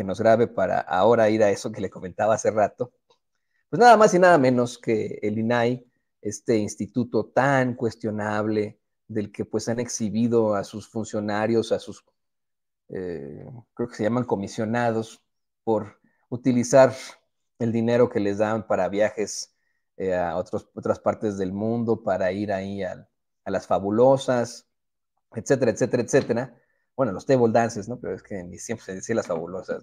que nos grave para ahora ir a eso que le comentaba hace rato, pues nada más y nada menos que el INAI, este instituto tan cuestionable del que pues han exhibido a sus funcionarios, a sus, eh, creo que se llaman comisionados, por utilizar el dinero que les dan para viajes eh, a otras partes del mundo, para ir ahí a, a las fabulosas, etcétera, etcétera, etcétera bueno, los table dances, ¿no? Pero es que siempre se decía las fabulosas.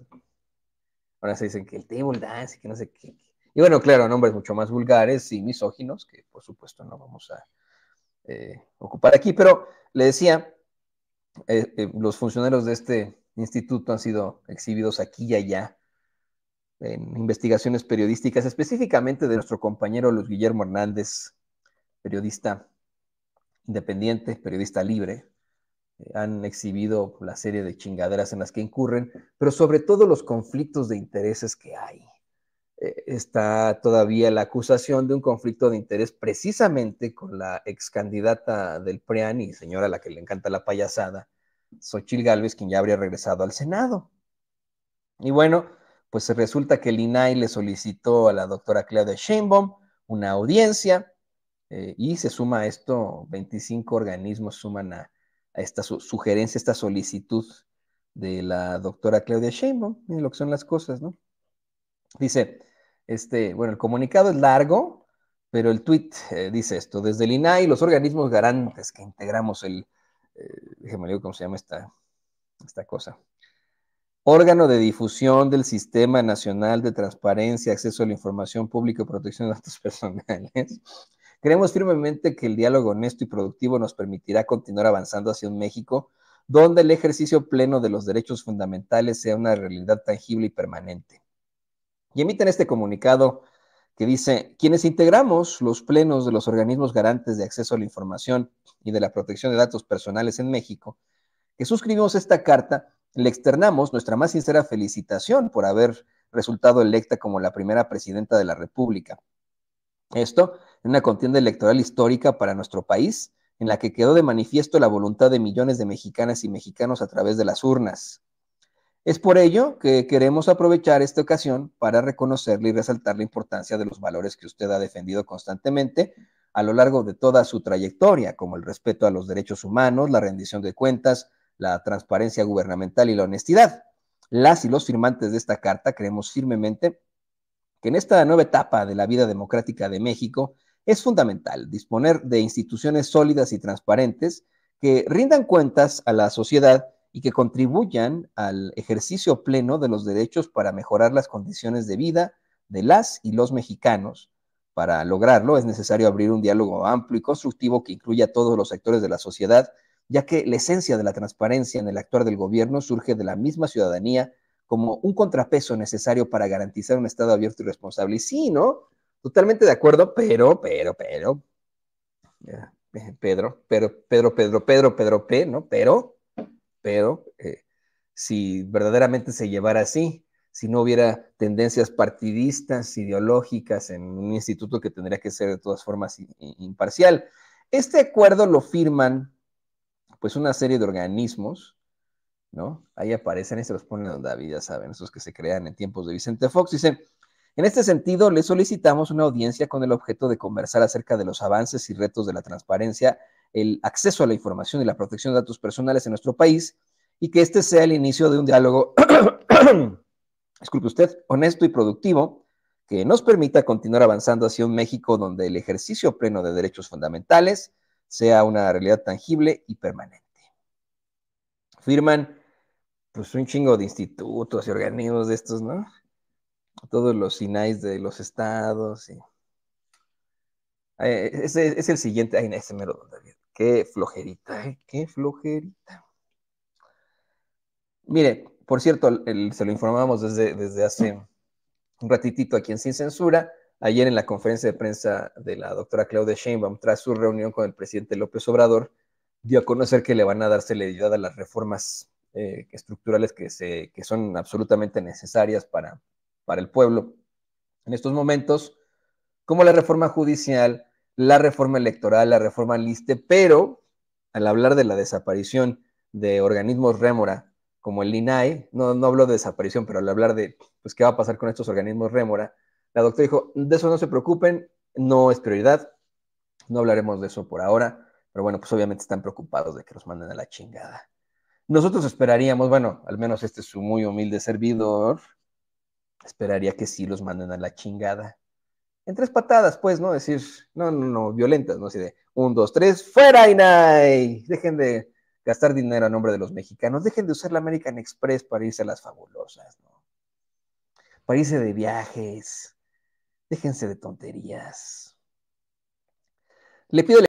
Ahora se dicen que el table dance, y que no sé qué. Y bueno, claro, nombres mucho más vulgares y misóginos, que por supuesto no vamos a eh, ocupar aquí, pero le decía, eh, eh, los funcionarios de este instituto han sido exhibidos aquí y allá en investigaciones periodísticas, específicamente de nuestro compañero Luis Guillermo Hernández, periodista independiente, periodista libre, han exhibido la serie de chingaderas en las que incurren, pero sobre todo los conflictos de intereses que hay. Eh, está todavía la acusación de un conflicto de interés precisamente con la ex candidata del PREAN y señora a la que le encanta la payasada, Xochil Gálvez, quien ya habría regresado al Senado. Y bueno, pues resulta que el INAI le solicitó a la doctora Claudia Sheinbaum una audiencia eh, y se suma a esto, 25 organismos suman a, esta sugerencia, esta solicitud de la doctora Claudia Sheinbaum. Miren lo que son las cosas, ¿no? Dice, este, bueno, el comunicado es largo, pero el tweet eh, dice esto, desde el INAI, los organismos garantes que integramos el, eh, déjeme digo cómo se llama esta, esta cosa, órgano de difusión del Sistema Nacional de Transparencia, Acceso a la Información Pública y Protección de Datos Personales, Creemos firmemente que el diálogo honesto y productivo nos permitirá continuar avanzando hacia un México donde el ejercicio pleno de los derechos fundamentales sea una realidad tangible y permanente. Y emiten este comunicado que dice, quienes integramos los plenos de los organismos garantes de acceso a la información y de la protección de datos personales en México, que suscribimos esta carta, le externamos nuestra más sincera felicitación por haber resultado electa como la primera presidenta de la República, esto en una contienda electoral histórica para nuestro país, en la que quedó de manifiesto la voluntad de millones de mexicanas y mexicanos a través de las urnas. Es por ello que queremos aprovechar esta ocasión para reconocerle y resaltar la importancia de los valores que usted ha defendido constantemente a lo largo de toda su trayectoria, como el respeto a los derechos humanos, la rendición de cuentas, la transparencia gubernamental y la honestidad. Las y los firmantes de esta carta creemos firmemente que en esta nueva etapa de la vida democrática de México es fundamental disponer de instituciones sólidas y transparentes que rindan cuentas a la sociedad y que contribuyan al ejercicio pleno de los derechos para mejorar las condiciones de vida de las y los mexicanos. Para lograrlo es necesario abrir un diálogo amplio y constructivo que incluya a todos los sectores de la sociedad, ya que la esencia de la transparencia en el actuar del gobierno surge de la misma ciudadanía como un contrapeso necesario para garantizar un Estado abierto y responsable. Y sí, ¿no? Totalmente de acuerdo, pero, pero, pero, eh, Pedro, pero, Pedro, Pedro, Pedro, Pedro P, ¿no? Pero, pero, eh, si verdaderamente se llevara así, si no hubiera tendencias partidistas, ideológicas en un instituto que tendría que ser de todas formas imparcial. Este acuerdo lo firman pues una serie de organismos, ¿no? Ahí aparecen y se los ponen donde David, ya saben, esos que se crean en tiempos de Vicente Fox. Dicen, en este sentido, le solicitamos una audiencia con el objeto de conversar acerca de los avances y retos de la transparencia, el acceso a la información y la protección de datos personales en nuestro país y que este sea el inicio de un diálogo, disculpe usted, honesto y productivo que nos permita continuar avanzando hacia un México donde el ejercicio pleno de derechos fundamentales sea una realidad tangible y permanente. Firman pues un chingo de institutos y organismos de estos, ¿no? Todos los SINAIs de los estados. Eh, es el siguiente. Ay, ese mero David. Qué flojerita, Qué flojerita. Mire, por cierto, se lo informamos desde, desde hace un ratitito aquí en Sin Censura. Ayer en la conferencia de prensa de la doctora Claudia Sheinbaum, tras su reunión con el presidente López Obrador, dio a conocer que le van a dar celeridad a las reformas eh, estructurales que, se, son absolutamente necesarias para, para el pueblo. En estos momentos, como la reforma judicial, la reforma electoral, la reforma liste, pero al hablar de la desaparición de organismos rémora como el INAI, no, no hablo de desaparición, pero al hablar de pues, qué va a pasar con estos organismos rémora, la doctora dijo, de eso no se preocupen, no es prioridad, no hablaremos de eso por ahora, pero bueno, pues obviamente están preocupados de que los manden a la chingada. Nosotros esperaríamos, bueno, al menos este es su muy humilde servidor, esperaría que sí los manden a la chingada. En tres patadas, pues, ¿no? Decir, no, no, no, violentas, ¿no? Así de, un, dos, tres, fuera, Inay. Dejen de gastar dinero a nombre de los mexicanos, dejen de usar la American Express para irse a las fabulosas, ¿no? Para irse de viajes, déjense de tonterías. Le pido